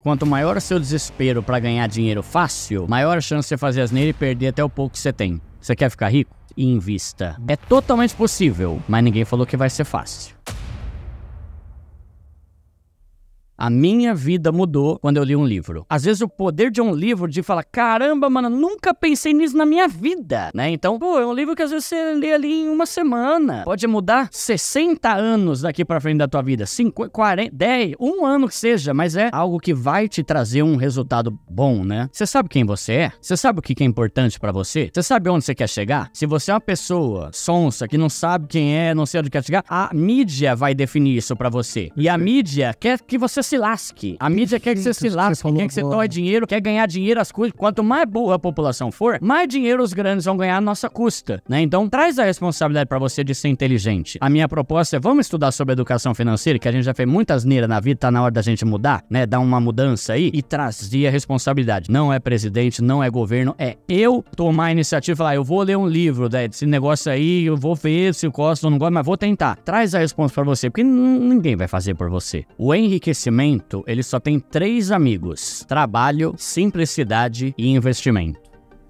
Quanto maior o seu desespero para ganhar dinheiro fácil, maior a chance de você fazer asneira e perder até o pouco que você tem. Você quer ficar rico? Invista. É totalmente possível, mas ninguém falou que vai ser fácil. A minha vida mudou quando eu li um livro. Às vezes o poder de um livro de falar, caramba, mano, nunca pensei nisso na minha vida, né? Então, pô, é um livro que às vezes você lê ali em uma semana. Pode mudar 60 anos daqui para frente da tua vida, 5, 40, 10, um ano que seja, mas é algo que vai te trazer um resultado bom, né? Você sabe quem você é? Você sabe o que é importante para você? Você sabe onde você quer chegar? Se você é uma pessoa sonsa que não sabe quem é, não sei onde quer chegar, a mídia vai definir isso para você. E a mídia quer que você se lasque. A mídia quer que você se lasque, que quer que você torre dinheiro, quer ganhar dinheiro as coisas. Quanto mais burra a população for, mais dinheiro os grandes vão ganhar à nossa custa, né? Então traz a responsabilidade para você de ser inteligente. A minha proposta é vamos estudar sobre educação financeira, que a gente já fez muitas neiras na vida, tá na hora da gente mudar, né? Dar uma mudança aí e trazer a responsabilidade. Não é presidente, não é governo, é eu tomar a iniciativa e falar, eu vou ler um livro né, desse negócio aí, eu vou ver se eu gosto ou não gosto, mas vou tentar. Traz a resposta para você, porque ninguém vai fazer por você. O enriquecimento momento, ele só tem três amigos: trabalho, simplicidade e investimento.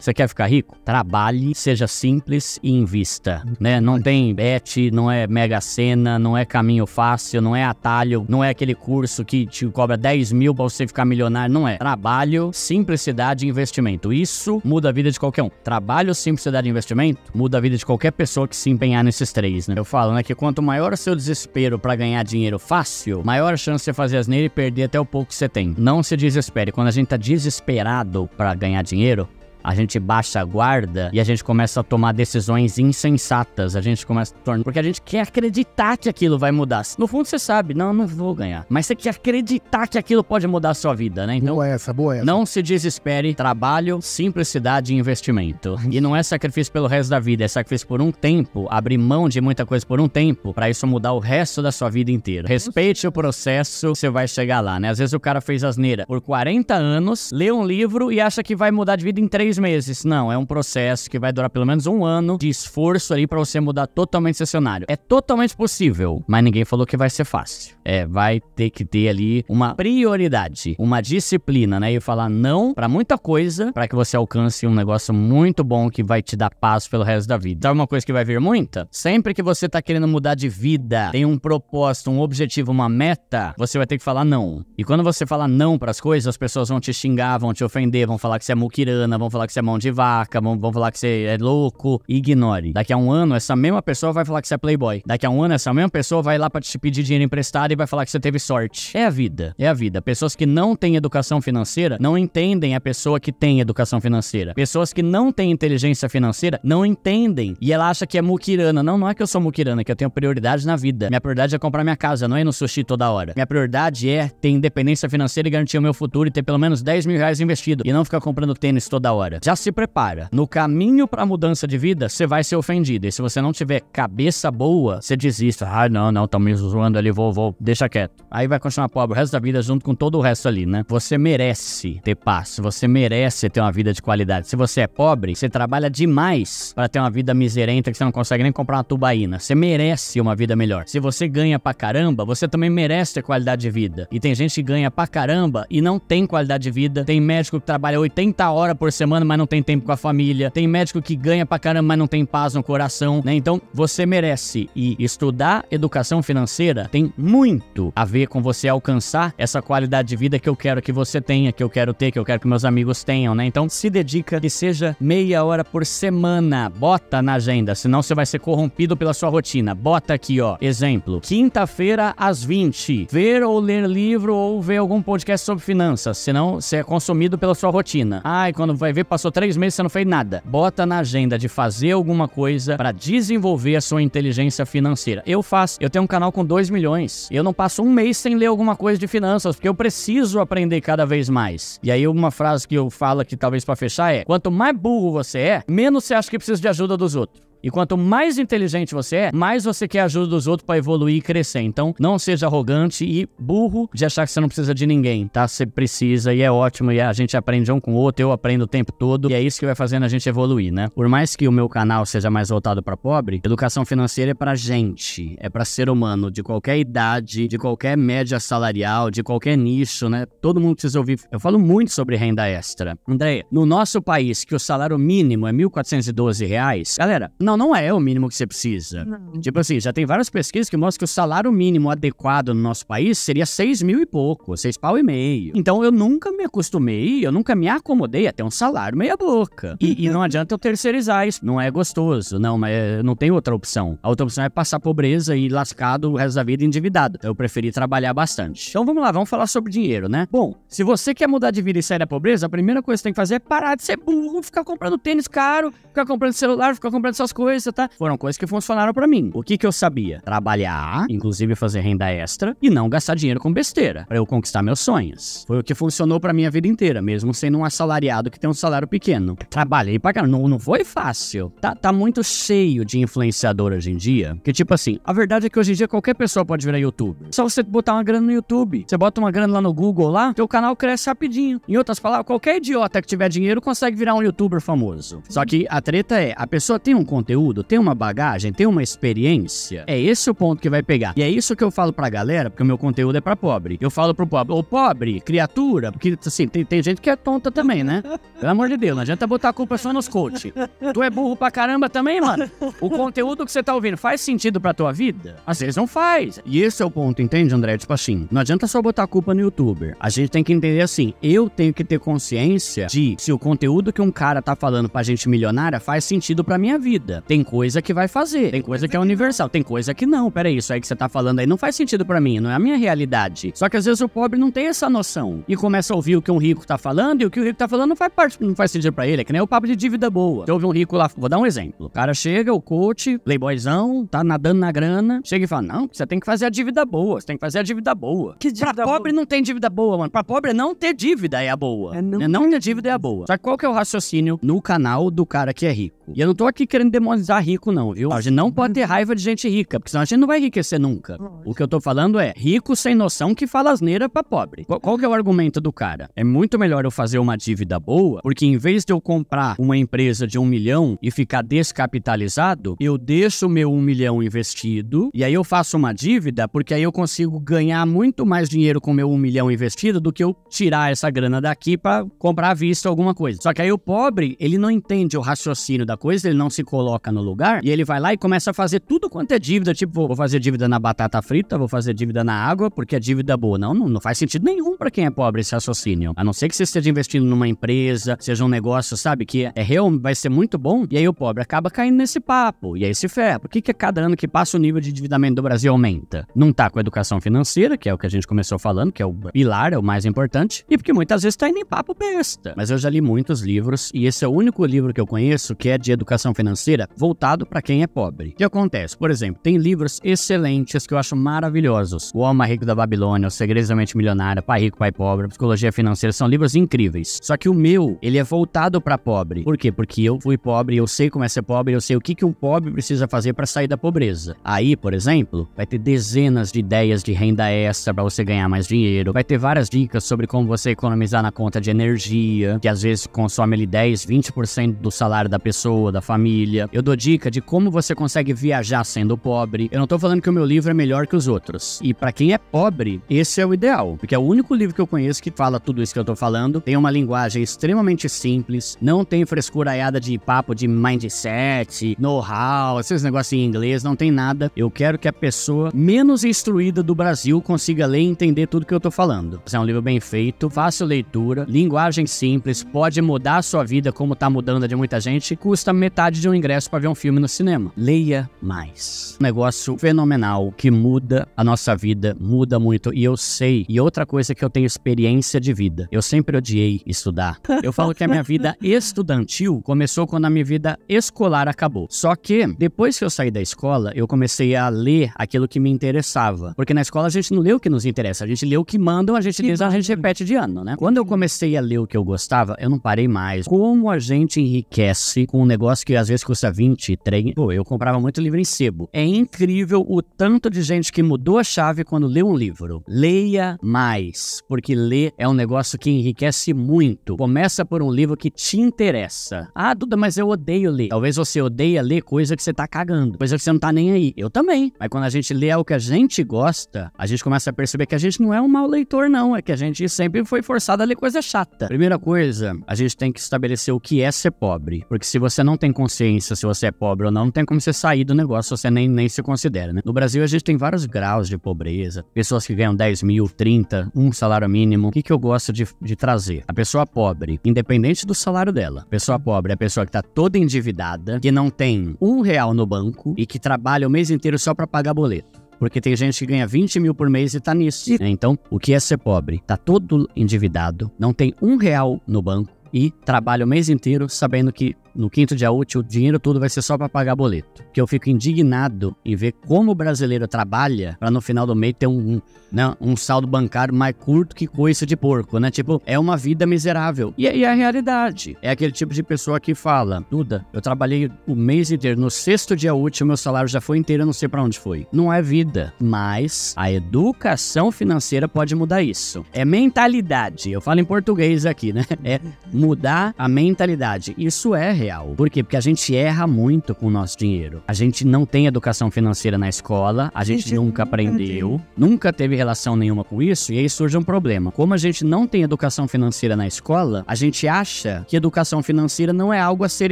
Você quer ficar rico? Trabalhe, seja simples e invista, né? Não uhum. tem bet, não é mega sena, não é caminho fácil, não é atalho, não é aquele curso que te cobra 10 mil pra você ficar milionário, não é. Trabalho, simplicidade e investimento. Isso muda a vida de qualquer um. Trabalho, simplicidade e investimento muda a vida de qualquer pessoa que se empenhar nesses três, né? Eu falo, né, que quanto maior o seu desespero para ganhar dinheiro fácil, maior a chance de você fazer asneira e perder até o pouco que você tem. Não se desespere. Quando a gente tá desesperado para ganhar dinheiro, a gente baixa a guarda e a gente começa a tomar decisões insensatas. A gente começa a tornar. Porque a gente quer acreditar que aquilo vai mudar. No fundo, você sabe, não, não vou ganhar. Mas você quer acreditar que aquilo pode mudar a sua vida, né? Então, boa essa, boa essa. Não se desespere. Trabalho, simplicidade e investimento. E não é sacrifício pelo resto da vida, é sacrifício por um tempo, abrir mão de muita coisa por um tempo, para isso mudar o resto da sua vida inteira. Respeite o processo, você vai chegar lá, né? Às vezes o cara fez asneira por 40 anos, lê um livro e acha que vai mudar de vida em 3 seis meses. Não, é um processo que vai durar pelo menos um ano de esforço ali para você mudar totalmente seu cenário. É totalmente possível, mas ninguém falou que vai ser fácil. É, vai ter que ter ali uma prioridade, uma disciplina, né? E falar não para muita coisa para que você alcance um negócio muito bom que vai te dar paz pelo resto da vida. Sabe uma coisa que vai vir muita? Sempre que você tá querendo mudar de vida, tem um propósito, um objetivo, uma meta, você vai ter que falar não. E quando você fala não para as coisas, as pessoas vão te xingar, vão te ofender, vão falar que você é muquirana, vão falar falar que você é mão de vaca, vão, vão falar que você é louco. Ignore. Daqui a um ano, essa mesma pessoa vai falar que você é playboy. Daqui a um ano, essa mesma pessoa vai lá pra te pedir dinheiro emprestado e vai falar que você teve sorte. É a vida. É a vida. Pessoas que não têm educação financeira não entendem a pessoa que tem educação financeira. Pessoas que não têm inteligência financeira não entendem. E ela acha que é muquirana. Não, não é que eu sou muquirana, é que eu tenho prioridade na vida. Minha prioridade é comprar minha casa, não é ir no sushi toda hora. Minha prioridade é ter independência financeira e garantir o meu futuro e ter pelo menos 10 mil reais investido. E não ficar comprando tênis toda hora. Já se prepara. No caminho para a mudança de vida, você vai ser ofendido. E se você não tiver cabeça boa, você desista. Ah, não, não, tá me zoando ali, vou, vou, deixa quieto. Aí vai continuar pobre o resto da vida junto com todo o resto ali, né? Você merece ter paz, você merece ter uma vida de qualidade. Se você é pobre, você trabalha demais para ter uma vida miserenta que você não consegue nem comprar uma tubaína. Você merece uma vida melhor. Se você ganha pra caramba, você também merece ter qualidade de vida. E tem gente que ganha pra caramba e não tem qualidade de vida. Tem médico que trabalha 80 horas por semana semana, mas não tem tempo com a família. Tem médico que ganha pra caramba, mas não tem paz no coração, né? Então, você merece. E estudar educação financeira tem muito a ver com você alcançar essa qualidade de vida que eu quero que você tenha, que eu quero ter, que eu quero que meus amigos tenham, né? Então, se dedica e seja meia hora por semana. Bota na agenda, senão você vai ser corrompido pela sua rotina. Bota aqui, ó. Exemplo: quinta-feira às 20. Ver ou ler livro ou ver algum podcast sobre finanças, senão você é consumido pela sua rotina. Ai, quando vai ver passou três meses e você não fez nada. Bota na agenda de fazer alguma coisa para desenvolver a sua inteligência financeira. Eu faço. Eu tenho um canal com 2 milhões. Eu não passo um mês sem ler alguma coisa de finanças, porque eu preciso aprender cada vez mais. E aí, uma frase que eu falo que talvez para fechar é: quanto mais burro você é, menos você acha que precisa de ajuda dos outros. E quanto mais inteligente você é, mais você quer a ajuda dos outros para evoluir e crescer. Então, não seja arrogante e burro de achar que você não precisa de ninguém, tá? Você precisa e é ótimo e a gente aprende um com o outro, eu aprendo o tempo todo e é isso que vai fazendo a gente evoluir, né? Por mais que o meu canal seja mais voltado para pobre, educação financeira é para gente, é para ser humano de qualquer idade, de qualquer média salarial, de qualquer nicho, né? Todo mundo precisa ouvir. Eu falo muito sobre renda extra. André, no nosso país que o salário mínimo é R$ 1.412, galera, não, não é o mínimo que você precisa. Não. Tipo assim, já tem várias pesquisas que mostram que o salário mínimo adequado no nosso país seria seis mil e pouco, seis pau e meio. Então eu nunca me acostumei, eu nunca me acomodei a ter um salário meia boca. E, e não adianta eu terceirizar isso. Não é gostoso, não, mas não tem outra opção. A outra opção é passar pobreza e lascado o resto da vida endividado. Então, eu preferi trabalhar bastante. Então vamos lá, vamos falar sobre dinheiro, né? Bom, se você quer mudar de vida e sair da pobreza, a primeira coisa que você tem que fazer é parar de ser burro, ficar comprando tênis caro, ficar comprando celular, ficar comprando essas coisas, tá? Foram coisas que funcionaram para mim. O que que eu sabia? Trabalhar, inclusive fazer renda extra e não gastar dinheiro com besteira para eu conquistar meus sonhos. Foi o que funcionou para minha vida inteira, mesmo sendo um assalariado que tem um salário pequeno. Trabalhei para caramba, não, não foi fácil. Tá, tá muito cheio de influenciador hoje em dia, que tipo assim, a verdade é que hoje em dia qualquer pessoa pode virar YouTube. Só você botar uma grana no YouTube, você bota uma grana lá no Google lá, teu canal cresce rapidinho. Em outras palavras, qualquer idiota que tiver dinheiro consegue virar um YouTuber famoso. Só que a treta é, a pessoa tem um conteúdo conteúdo, tem uma bagagem, tem uma experiência. É esse o ponto que vai pegar. E é isso que eu falo pra galera, porque o meu conteúdo é pra pobre. Eu falo pro pobre, ô pobre, criatura, porque assim, tem, tem gente que é tonta também, né? Pelo amor de Deus, não adianta botar a culpa só nos coach. Tu é burro pra caramba também, mano. O conteúdo que você tá ouvindo faz sentido pra tua vida? Às vezes não faz. E esse é o ponto, entende, André? Tipo assim, não adianta só botar a culpa no youtuber. A gente tem que entender assim, eu tenho que ter consciência de se o conteúdo que um cara tá falando pra gente milionária faz sentido pra minha vida. Tem coisa que vai fazer. Tem coisa que é universal. Tem coisa que não. Pera aí, isso aí que você tá falando aí não faz sentido para mim. Não é a minha realidade. Só que às vezes o pobre não tem essa noção. E começa a ouvir o que um rico tá falando. E o que o rico tá falando não faz parte, não faz sentido para ele. É que nem o papo de dívida boa. Você ouve um rico lá. Vou dar um exemplo. O cara chega, o coach, playboyzão, tá nadando na grana. Chega e fala: Não, você tem que fazer a dívida boa. Você tem que fazer a dívida boa. Que dívida pra pobre boa? não tem dívida boa, mano. Pra pobre não ter dívida é a boa. É não, né, não ter dívida é a boa. Só que qual que é o raciocínio no canal do cara que é rico? E eu não tô aqui querendo demonstrar demonizar rico, não, viu? A gente não pode ter raiva de gente rica, porque senão a gente não vai enriquecer nunca. O que eu tô falando é rico sem noção que fala asneira pra pobre. Qual, qual que é o argumento do cara? É muito melhor eu fazer uma dívida boa, porque em vez de eu comprar uma empresa de um milhão e ficar descapitalizado, eu deixo meu um milhão investido e aí eu faço uma dívida, porque aí eu consigo ganhar muito mais dinheiro com meu um milhão investido do que eu tirar essa grana daqui para comprar à vista alguma coisa. Só que aí o pobre, ele não entende o raciocínio da coisa, ele não se coloca coloca no lugar e ele vai lá e começa a fazer tudo quanto é dívida. Tipo, vou fazer dívida na batata frita, vou fazer dívida na água, porque é dívida boa. Não, não, não faz sentido nenhum para quem é pobre esse raciocínio. A não ser que você esteja investindo numa empresa, seja um negócio, sabe, que é real, vai ser muito bom. E aí o pobre acaba caindo nesse papo. E aí se ferra. Por que, que cada ano que passa o nível de endividamento do Brasil aumenta? Não tá com a educação financeira, que é o que a gente começou falando, que é o pilar, é o mais importante. E porque muitas vezes tá indo em papo besta. Mas eu já li muitos livros e esse é o único livro que eu conheço que é de educação financeira voltado para quem é pobre. O que acontece? Por exemplo, tem livros excelentes que eu acho maravilhosos. O Alma Rico da Babilônia, O Segredo da Mente Milionária, Pai Rico, Pai Pobre, Psicologia Financeira, são livros incríveis. Só que o meu, ele é voltado para pobre. Por quê? Porque eu fui pobre, eu sei como é ser pobre, eu sei o que, que um pobre precisa fazer para sair da pobreza. Aí, por exemplo, vai ter dezenas de ideias de renda extra para você ganhar mais dinheiro, vai ter várias dicas sobre como você economizar na conta de energia, que às vezes consome ali 10, 20% do salário da pessoa, da família. Eu dou dica de como você consegue viajar sendo pobre. Eu não tô falando que o meu livro é melhor que os outros. E para quem é pobre, esse é o ideal, porque é o único livro que eu conheço que fala tudo isso que eu tô falando. Tem uma linguagem extremamente simples, não tem frescuraiada de papo de mindset, know-how, esses negócios em inglês, não tem nada. Eu quero que a pessoa menos instruída do Brasil consiga ler e entender tudo que eu tô falando. É um livro bem feito, fácil leitura, linguagem simples, pode mudar a sua vida como tá mudando a de muita gente, custa metade de um ingresso ingresso para ver um filme no cinema. Leia mais. Um negócio fenomenal que muda a nossa vida, muda muito. E eu sei. E outra coisa que eu tenho experiência de vida. Eu sempre odiei estudar. Eu falo que a minha vida estudantil começou quando a minha vida escolar acabou. Só que depois que eu saí da escola, eu comecei a ler aquilo que me interessava. Porque na escola a gente não lê o que nos interessa, a gente lê o que mandam, a gente lê, a gente repete de ano, né? Quando eu comecei a ler o que eu gostava, eu não parei mais. Como a gente enriquece com um negócio que às vezes custa a 20, 30. Pô, eu comprava muito livro em sebo. É incrível o tanto de gente que mudou a chave quando leu um livro. Leia mais, porque ler é um negócio que enriquece muito. Começa por um livro que te interessa. Ah, Duda, mas eu odeio ler. Talvez você odeia ler coisa que você tá cagando, coisa que você não tá nem aí. Eu também. Mas quando a gente lê algo que a gente gosta, a gente começa a perceber que a gente não é um mau leitor, não. É que a gente sempre foi forçado a ler coisa chata. Primeira coisa, a gente tem que estabelecer o que é ser pobre. Porque se você não tem consciência se você é pobre ou não, não tem como você sair do negócio, você nem, nem se considera, né? No Brasil, a gente tem vários graus de pobreza, pessoas que ganham 10 mil, 30, um salário mínimo. O que, que eu gosto de, de trazer? A pessoa pobre, independente do salário dela, a pessoa pobre é a pessoa que tá toda endividada, que não tem um real no banco e que trabalha o mês inteiro só para pagar boleto. Porque tem gente que ganha 20 mil por mês e tá nisso. Né? Então, o que é ser pobre? Tá todo endividado, não tem um real no banco, e trabalho o mês inteiro sabendo que no quinto dia útil o dinheiro tudo vai ser só para pagar boleto. Que eu fico indignado em ver como o brasileiro trabalha para no final do mês ter um, um, né, um saldo bancário mais curto que coisa de porco, né? Tipo, é uma vida miserável. E, aí é a realidade é aquele tipo de pessoa que fala: Duda, eu trabalhei o mês inteiro, no sexto dia útil meu salário já foi inteiro, eu não sei para onde foi. Não é vida, mas a educação financeira pode mudar isso. É mentalidade. Eu falo em português aqui, né? É mudar a mentalidade. Isso é real. Por quê? Porque a gente erra muito com o nosso dinheiro. A gente não tem educação financeira na escola, a gente, é nunca aprendeu, nunca teve relação nenhuma com isso, e aí surge um problema. Como a gente não tem educação financeira na escola, a gente acha que educação financeira não é algo a ser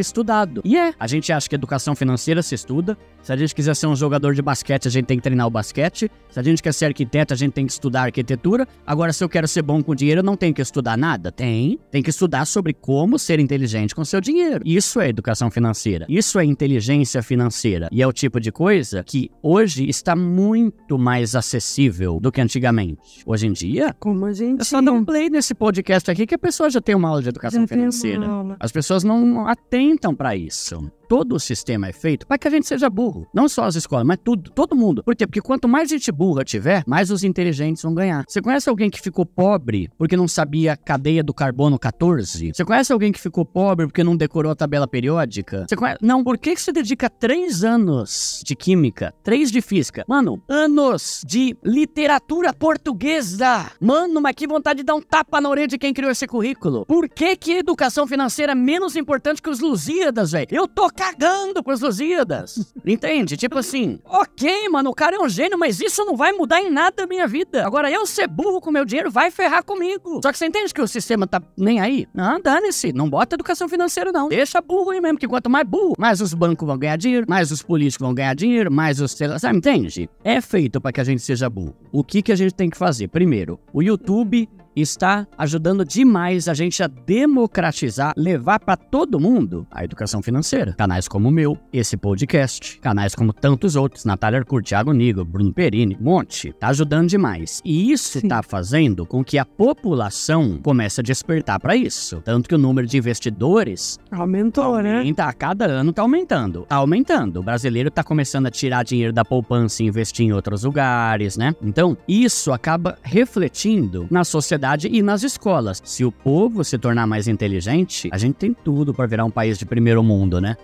estudado. E é. A gente acha que educação financeira se estuda, se a gente quiser ser um jogador de basquete, a gente tem que treinar o basquete. Se a gente quer ser arquiteto, a gente tem que estudar arquitetura. Agora, se eu quero ser bom com dinheiro, eu não tenho que estudar nada? Tem. Tem que estudar sobre como ser inteligente com seu dinheiro. Isso é educação financeira. Isso é inteligência financeira. E é o tipo de coisa que hoje está muito mais acessível do que antigamente. Hoje em dia. Como a gente. Eu só não um é. play nesse podcast aqui que a pessoa já tem uma aula de educação já financeira. As pessoas não atentam para isso todo o sistema é feito para que a gente seja burro. Não só as escolas, mas tudo, todo mundo. Por quê? Porque quanto mais gente burra tiver, mais os inteligentes vão ganhar. Você conhece alguém que ficou pobre porque não sabia a cadeia do carbono 14? Você conhece alguém que ficou pobre porque não decorou a tabela periódica? Você conhece... Não, por que você dedica três anos de química, três de física? Mano, anos de literatura portuguesa! Mano, mas que vontade de dar um tapa na orelha de quem criou esse currículo. Por que que educação financeira é menos importante que os Lusíadas, velho? Eu tô cagando com as Lusíadas. Entende? Tipo assim, ok, mano, o cara é um gênio, mas isso não vai mudar em nada a minha vida. Agora, eu ser burro com meu dinheiro vai ferrar comigo. Só que você entende que o sistema tá nem aí? Não, dane-se. Não bota educação financeira, não. Deixa burro aí mesmo, que quanto mais burro, mais os bancos vão ganhar dinheiro, mais os políticos vão ganhar dinheiro, mais os... Sabe, entende? É feito para que a gente seja burro. O que, que a gente tem que fazer? Primeiro, o YouTube está ajudando demais a gente a democratizar, levar para todo mundo a educação financeira. Canais como o meu, esse podcast, canais como tantos outros, Natália Arcur, Thiago Nigo, Bruno Perini, Monte, tá ajudando demais. E isso está fazendo com que a população comece a despertar para isso. Tanto que o número de investidores aumentou, né? aumenta, né? A cada ano tá aumentando. Tá aumentando. O brasileiro tá começando a tirar dinheiro da poupança e investir em outros lugares, né? Então, isso acaba refletindo na sociedade sociedade e nas escolas. Se o povo se tornar mais inteligente, a gente tem tudo para virar um país de primeiro mundo, né?